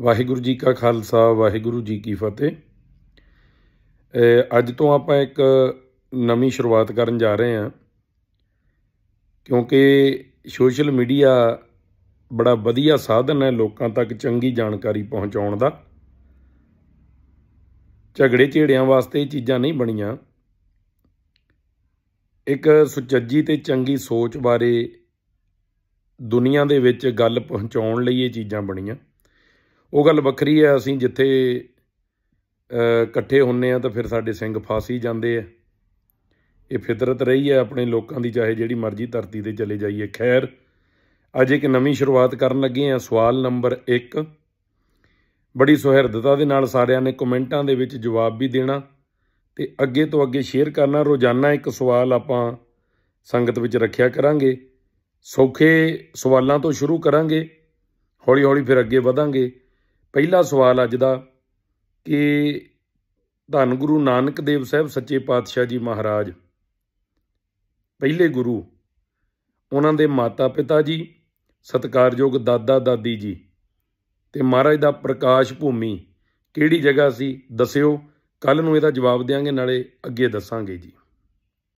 ਵਾਹਿਗੁਰੂ ਜੀ ਕਾ ਖਾਲਸਾ ਵਾਹਿਗੁਰੂ ਜੀ ਕੀ ਫਤਿਹ ਅੱਜ ਤੋਂ ਆਪਾਂ ਇੱਕ ਨਵੀਂ ਸ਼ੁਰੂਆਤ ਕਰਨ ਜਾ ਰਹੇ ਹਾਂ ਕਿਉਂਕਿ ਸੋਸ਼ਲ ਮੀਡੀਆ ਬੜਾ ਵਧੀਆ ਸਾਧਨ ਹੈ ਲੋਕਾਂ ਤੱਕ ਚੰਗੀ ਜਾਣਕਾਰੀ ਪਹੁੰਚਾਉਣ ਦਾ ਝਗੜੇ ਝੇੜਿਆਂ ਵਾਸਤੇ ਇਹ ਚੀਜ਼ਾਂ ਨਹੀਂ ਬਣੀਆਂ ਇੱਕ ਸੁਚੱਜੀ ਤੇ ਚੰਗੀ ਸੋਚ ਬਾਰੇ ਦੁਨੀਆ ਦੇ ਵਿੱਚ ਗੱਲ ਪਹੁੰਚਾਉਣ ਲਈ ਇਹ ਚੀਜ਼ਾਂ ਬਣੀਆਂ ਉਹ ਗੱਲ ਵੱਖਰੀ ਹੈ ਅਸੀਂ ਜਿੱਥੇ ਇਕੱਠੇ ਹੁੰਨੇ ਆ ਤਾਂ ਫਿਰ ਸਾਡੇ ਸਿੰਘ ਫਸ ਹੀ ਜਾਂਦੇ ਆ ਇਹ ਫਿਤਰਤ ਰਹੀ ਹੈ ਆਪਣੇ ਲੋਕਾਂ ਦੀ ਚਾਹੇ ਜਿਹੜੀ ਮਰਜ਼ੀ ਧਰਤੀ ਤੇ ਚਲੇ ਜਾਈਏ ਖੈਰ ਅੱਜ ਇੱਕ ਨਵੀਂ ਸ਼ੁਰੂਆਤ ਕਰਨ ਲੱਗੇ ਆ ਸਵਾਲ ਨੰਬਰ 1 ਬੜੀ ਸੁਹਿਰਦਤਾ ਦੇ ਨਾਲ ਸਾਰਿਆਂ ਨੇ ਕਮੈਂਟਾਂ ਦੇ ਵਿੱਚ ਜਵਾਬ ਵੀ ਦੇਣਾ ਤੇ ਅੱਗੇ ਤੋਂ ਅੱਗੇ ਸ਼ੇਅਰ ਕਰਨਾ ਰੋਜ਼ਾਨਾ ਇੱਕ ਸਵਾਲ ਆਪਾਂ ਸੰਗਤ ਵਿੱਚ ਰੱਖਿਆ ਕਰਾਂਗੇ ਸੌਖੇ ਸਵਾਲਾਂ ਤੋਂ ਸ਼ੁਰੂ ਕਰਾਂਗੇ ਹੌਲੀ-ਹੌਲੀ ਫਿਰ ਅੱਗੇ ਵਧਾਂਗੇ ਪਹਿਲਾ ਸਵਾਲ ਅੱਜ ਦਾ ਕਿ ਧੰਨ ਗੁਰੂ ਨਾਨਕ ਦੇਵ ਸਾਹਿਬ ਸੱਚੇ ਪਾਤਸ਼ਾਹ ਜੀ ਮਹਾਰਾਜ ਪਹਿਲੇ ਗੁਰੂ ਉਹਨਾਂ ਦੇ ਮਾਤਾ ਪਿਤਾ ਜੀ ਸਤਕਾਰਯੋਗ ਦਾਦਾ ਦਾਦੀ ਜੀ ਤੇ ਮਹਾਰਾਜ ਦਾ ਪ੍ਰਕਾਸ਼ ਭੂਮੀ ਕਿਹੜੀ ਜਗ੍ਹਾ ਸੀ ਦੱਸਿਓ ਕੱਲ ਨੂੰ ਇਹਦਾ ਜਵਾਬ ਦੇਾਂਗੇ ਨਾਲੇ ਅੱਗੇ ਦੱਸਾਂਗੇ ਜੀ